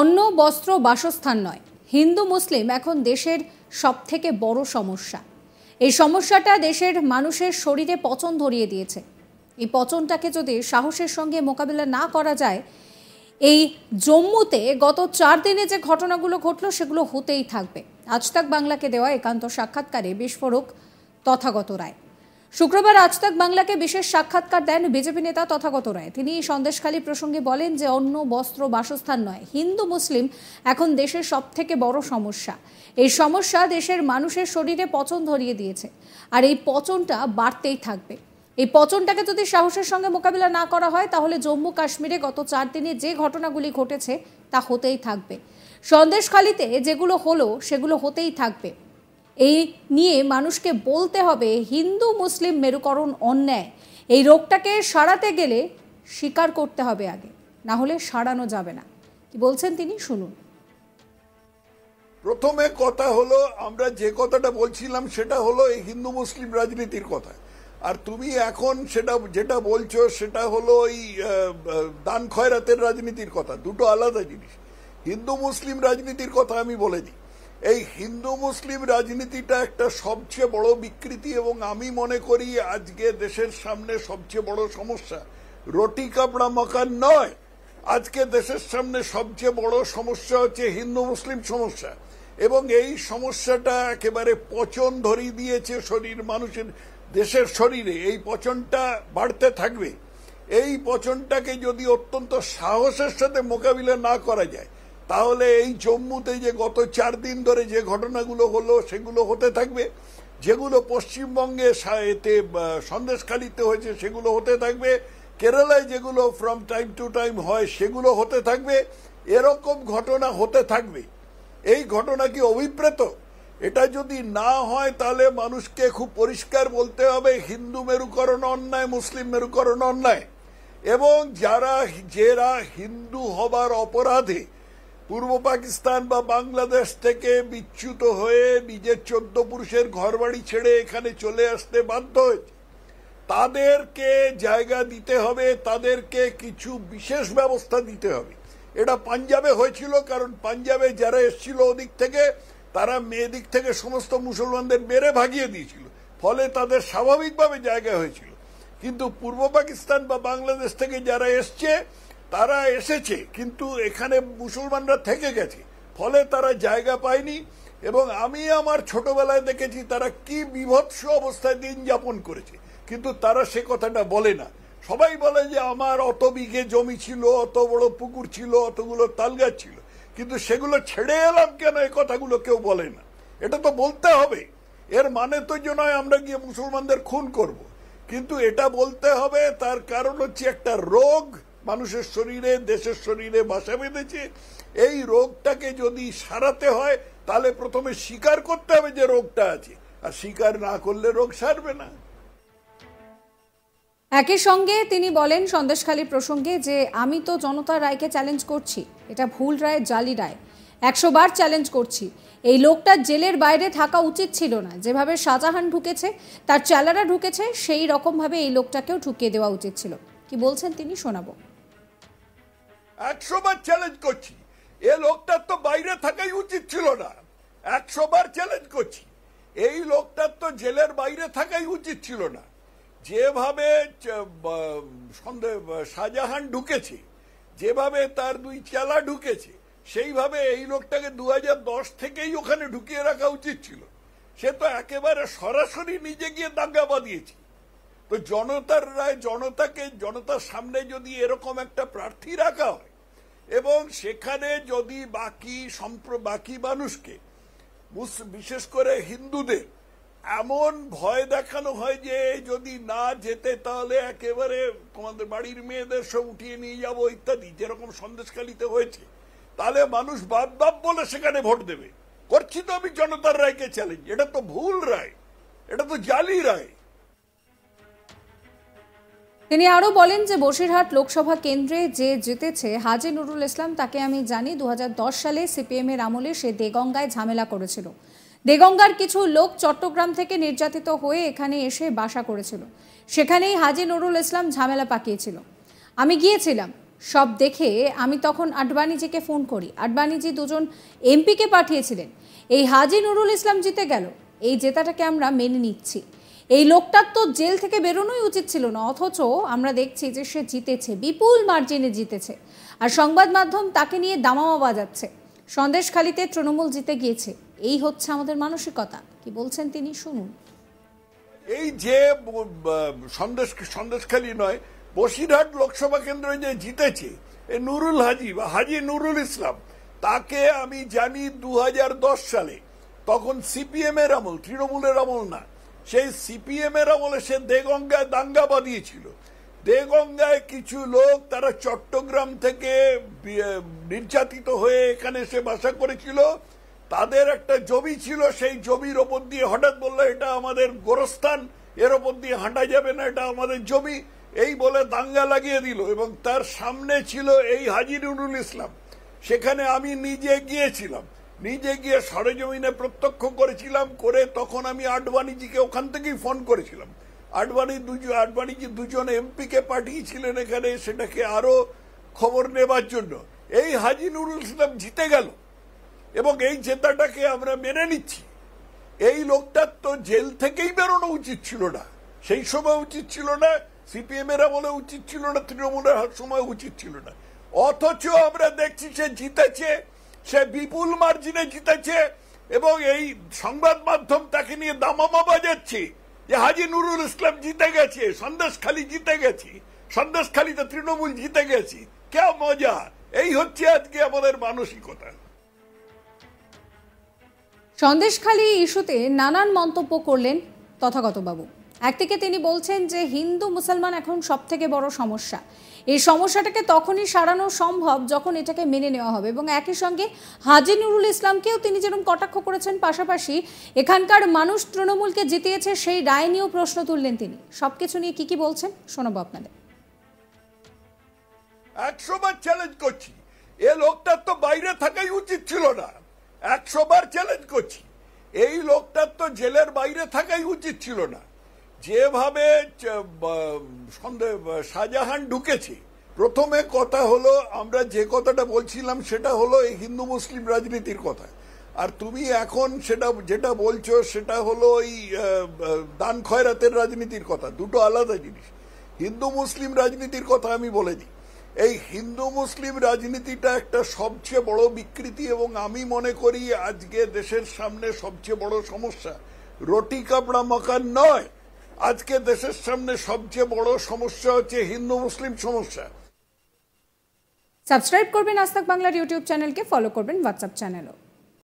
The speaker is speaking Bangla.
অন্ন বস্ত্র বাসস্থান নয় হিন্দু মুসলিম এখন দেশের সবথেকে বড় সমস্যা এই সমস্যাটা দেশের মানুষের শরীরে পচন ধরিয়ে দিয়েছে এই পচনটাকে যদি সাহসের সঙ্গে মোকাবিলা না করা যায় এই জম্মুতে গত চার দিনে যে ঘটনাগুলো ঘটলো সেগুলো হতেই থাকবে আজ তাক বাংলাকে দেওয়া একান্ত সাক্ষাৎকারে বিস্ফোরক তথাগত রায় শুক্রবার আজ বাংলাকে বিশেষ সাক্ষাৎকার দেন বিজেপি নেতা তথাগত রায় তিনি সন্দেশখালী প্রসঙ্গে বলেন যে অন্য বস্ত্র বাসস্থান নয় হিন্দু মুসলিম এখন দেশের সব থেকে বড় সমস্যা এই সমস্যা দেশের মানুষের শরীরে পচন ধরিয়ে দিয়েছে আর এই পচনটা বাড়তেই থাকবে এই পচনটাকে যদি সাহসের সঙ্গে মোকাবিলা না করা হয় তাহলে জম্মু কাশ্মীরে গত চার দিনে যে ঘটনাগুলি ঘটেছে তা হতেই থাকবে সন্দেশখালীতে যেগুলো হলো সেগুলো হতেই থাকবে এই নিয়ে মানুষকে বলতে হবে হিন্দু মুসলিম মেরুকরণ অন্যায় এই রোগটাকে সারাতে গেলে স্বীকার করতে হবে আগে না হলে সারানো যাবে না কি বলছেন তিনি শুনুন প্রথমে কথা হলো আমরা যে কথাটা বলছিলাম সেটা হলো এই হিন্দু মুসলিম রাজনীতির কথা আর তুমি এখন সেটা যেটা বলছো সেটা হলো ওই দান খয়রাতের রাজনীতির কথা দুটো আলাদা জিনিস হিন্দু মুসলিম রাজনীতির কথা আমি বলে দিই এই হিন্দু মুসলিম রাজনীতিটা একটা সবচেয়ে বড় বিকৃতি এবং আমি মনে করি আজকে দেশের সামনে সবচেয়ে বড় সমস্যা রুটি কাপড়া মকান নয় আজকে দেশের সামনে সবচেয়ে বড় সমস্যা হচ্ছে হিন্দু মুসলিম সমস্যা এবং এই সমস্যাটা একেবারে পচন ধরিয়ে দিয়েছে শরীর মানুষের দেশের শরীরে এই পচনটা বাড়তে থাকবে এই পচনটাকে যদি অত্যন্ত সাহসের সাথে মোকাবিলা না করা যায় তাহলে এই জম্মুতে যে গত চার দিন ধরে যে ঘটনাগুলো হলো সেগুলো হতে থাকবে যেগুলো পশ্চিমবঙ্গে এতে সন্দেশখালিত হয়েছে সেগুলো হতে থাকবে কেরালায় যেগুলো ফ্রম টাইম টু টাইম হয় সেগুলো হতে থাকবে এরকম ঘটনা হতে থাকবে এই ঘটনা কি অভিপ্রেত এটা যদি না হয় তাহলে মানুষকে খুব পরিষ্কার বলতে হবে হিন্দু মেরুকরণ অন্যায় মুসলিম মেরুকরণ অন্যায় এবং যারা যেরা হিন্দু হবার অপরাধে পূর্ব পাকিস্তান বা বাংলাদেশ থেকে বিচ্যুত হয়ে নিজের চোদ্দ পুরুষের ঘরবাড়ি ছেড়ে এখানে চলে আসতে বাধ্য হয়েছে তাদেরকে জায়গা দিতে হবে তাদেরকে কিছু বিশেষ ব্যবস্থা দিতে হবে এটা পাঞ্জাবে হয়েছিল কারণ পাঞ্জাবে যারা এসছিল ওদিক থেকে তারা মেয়ে দিক থেকে সমস্ত মুসলমানদের মেরে ভাগিয়ে দিয়েছিল ফলে তাদের স্বাভাবিকভাবে জায়গা হয়েছিল কিন্তু পূর্ব পাকিস্তান বা বাংলাদেশ থেকে যারা এসছে তারা এসেছে কিন্তু এখানে মুসলমানরা থেকে গেছে ফলে তারা জায়গা পায়নি এবং আমি আমার ছোটবেলায় দেখেছি তারা কি বিভৎস অবস্থায় দিন যাপন করেছে কিন্তু তারা সে কথাটা বলে না সবাই বলে যে আমার অত বিঘে জমি ছিল অত বড় পুকুর ছিল অতগুলো তালগাছ ছিল কিন্তু সেগুলো ছেড়ে এলাম কেন এই কথাগুলো কেউ বলে না এটা তো বলতে হবে এর মানে তো যে নয় আমরা গিয়ে মুসলমানদের খুন করব। কিন্তু এটা বলতে হবে তার কারণ হচ্ছে একটা রোগ মানুষের শরীরে দেশের শরীরে বাসা বেঁধেছে এই রোগটাকে যদি সারাতে হয় তাহলে প্রথমে স্বীকার করতে হবে যে রোগটা আছে আর স্বীকার না করলে রোগ সারবে না একই সঙ্গে তিনি বলেন সন্দেশখালী প্রসঙ্গে যে আমি তো জনতা রায়কে চ্যালেঞ্জ করছি এটা ভুল রায় জালি রায় একশো বার চ্যালেঞ্জ করছি এই লোকটা জেলের বাইরে থাকা উচিত ছিল না যেভাবে শাহজাহান ঢুকেছে তার চালারা ঢুকেছে সেই রকমভাবে এই লোকটাকেও ঢুকিয়ে দেওয়া উচিত ছিল কি বলছেন তিনি শোনাবো একশো বার চ্যালেঞ্জ করছি এ লোকটার তো বাইরে থাকাই উচিত ছিল না একশো বার চ্যালেঞ্জ করছি এই লোকটার তো জেলের বাইরে থাকাই উচিত ছিল না যেভাবে সন্দেহ শাহজাহান ঢুকেছে যেভাবে তার দুই চেলা ঢুকেছে সেইভাবে এই লোকটাকে দু থেকেই ওখানে ঢুকিয়ে রাখা উচিত ছিল সে তো একেবারে সরাসরি নিজে গিয়ে দাঙ্গা বাঁধিয়েছে তো জনতার রায় জনতাকে জনতার সামনে যদি এরকম একটা প্রার্থী রাখা হয় এবং সেখানে যদি বাকি সম্প্র বাকি মানুষকে বিশেষ করে হিন্দুদের এমন ভয় দেখানো হয় যে যদি না যেতে তাহলে একেবারে তোমাদের বাড়ির মেয়েদের সব উঠিয়ে নিয়ে যাব ইত্যাদি যেরকম সন্দেশকালিতে হয়েছে তাহলে মানুষ বাপ বাপ বলে সেখানে ভোট দেবে করছি তো আমি জনতার রায়কে চ্যালেঞ্জ এটা তো ভুল রায় এটা তো জালি রায় তিনি আরও বলেন যে বসিরহাট লোকসভা কেন্দ্রে যে জিতেছে হাজি নুরুল ইসলাম তাকে আমি জানি দু সালে সিপিএমের আমলে সে দেগঙ্গায় ঝামেলা করেছিল দেগঙ্গার কিছু লোক চট্টগ্রাম থেকে নির্যাতিত হয়ে এখানে এসে বাসা করেছিল সেখানেই হাজি নুরুল ইসলাম ঝামেলা পাকিয়েছিল আমি গিয়েছিলাম সব দেখে আমি তখন আডবাণীজিকে ফোন করি আডবাণীজি দুজন এমপিকে পাঠিয়েছিলেন এই হাজি নুরুল ইসলাম জিতে গেল এই জেতাটাকে আমরা মেনে নিচ্ছি এই লোকটার তো জেল থেকে বেরোনোই উচিত ছিল না অথচ আমরা দেখছি যে সে জিতেছে বিপুল মার্জিনে জিতেছে আর সংবাদ মাধ্যম তাকে নিয়ে দামামা বাজাচ্ছে সন্দেশখালিতে তৃণমূল জিতে গিয়েছে এই হচ্ছে আমাদের মানসিকতা কি বলছেন তিনি শুনুন এই যে সন্দেশ সন্দেশখালী নয় বসিরহাট লোকসভা কেন্দ্র যে জিতেছে এ নুরুল হাজি বা হাজি নুরুল ইসলাম তাকে আমি জানি দু সালে তখন সিপিএম এর আমল তৃণমূলের আমল না সেই সিপিএম এরা বলে সে দেগঙ্গায় দাঙ্গা বাঁধিয়েছিল দেগঙ্গায় কিছু লোক তারা চট্টগ্রাম থেকে নির্যাতিত হয়ে এখানে সে বাসা করেছিল তাদের একটা জমি ছিল সেই জমির ওপর দিয়ে হঠাৎ বললো এটা আমাদের গোরস্থান এর ওপর দিয়ে হাঁটা যাবে না এটা আমাদের জমি এই বলে দাঙ্গা লাগিয়ে দিল এবং তার সামনে ছিল এই হাজি ইসলাম সেখানে আমি নিজে গিয়েছিলাম নিজে গিয়ে সরেজমিনে প্রত্যক্ষ করেছিলাম করে তখন আমি আডবাণীজিকে ওখান থেকেই ফোন করেছিলাম আডবাণী দুজন আডবাণীজি দুজন এমপিকে পাঠিয়েছিলেন এখানে সেটাকে আরও খবর নেবার জন্য এই হাজি নুরুল ইসলাম জিতে গেল এবং এই জেতাটাকে আমরা মেনে নিচ্ছি এই লোকটার তো জেল থেকেই বেরোনো উচিত ছিল না সেই সময় উচিত ছিল না সিপিএম এরা বলে উচিত ছিল না তৃণমূলের সময় উচিত ছিল না অথচ আমরা দেখছি সে জিতেছে সে বিপুল মার্জিনে জিতেছে এবং এই সংবাদ মাধ্যম তাকে নিয়ে দামামা বাজাচ্ছে যে হাজি নুরুল ইসলাম জিতে গেছে সন্দেশখালী জিতে গেছি সন্দেশখালীতে তৃণমূল জিতে গেছি কে মজা এই হচ্ছে আজকে আমাদের মানসিকতা সন্দেশখালী ইস্যুতে নানান মন্তব্য করলেন তথাগতবাবু একদিকে তিনি বলছেন যে হিন্দু মুসলমান এখন সব থেকে বড় সমস্যা এই সমস্যাটাকে তখনই সারানো সম্ভব যখন এটাকে মেনে নেওয়া হবে এবং একই সঙ্গে হাজি নুরুল ইসলামকেও তিনি যেরকম কটাক্ষ করেছেন পাশাপাশি এখানকার মানুষ তৃণমূলকে জিতিয়েছে সেই রায় নিয়েও প্রশ্ন তুললেন তিনি সব কিছু নিয়ে কি কি বলছেন শোনাবো আপনাদের একশোবার চ্যালেঞ্জ করছি এ লোকটার তো বাইরে থাকাই উচিত ছিল না একশোবার চ্যালেঞ্জ করছি এই লোকটার তো জেলের বাইরে থাকাই উচিত ছিল না যেভাবে সন্দেহ শাহজাহান ঢুকেছে প্রথমে কথা হলো আমরা যে কথাটা বলছিলাম সেটা হলো এই হিন্দু মুসলিম রাজনীতির কথা আর তুমি এখন সেটা যেটা বলছো সেটা হলো এই দান খয়রাতের রাজনীতির কথা দুটো আলাদা জিনিস হিন্দু মুসলিম রাজনীতির কথা আমি বলে দিই এই হিন্দু মুসলিম রাজনীতিটা একটা সবচেয়ে বড় বিকৃতি এবং আমি মনে করি আজকে দেশের সামনে সবচেয়ে বড় সমস্যা রোটি কাপড়া মকান নয় আজকে দেশের সামনে সবচেয়ে বড় সমস্যা হচ্ছে হিন্দু মুসলিম সমস্যা সাবস্ক্রাইব করবেন আস্তাক বাংলার ইউটিউব চ্যানেলকে ফলো করবেন হোয়াটসঅ্যাপ চ্যানেলও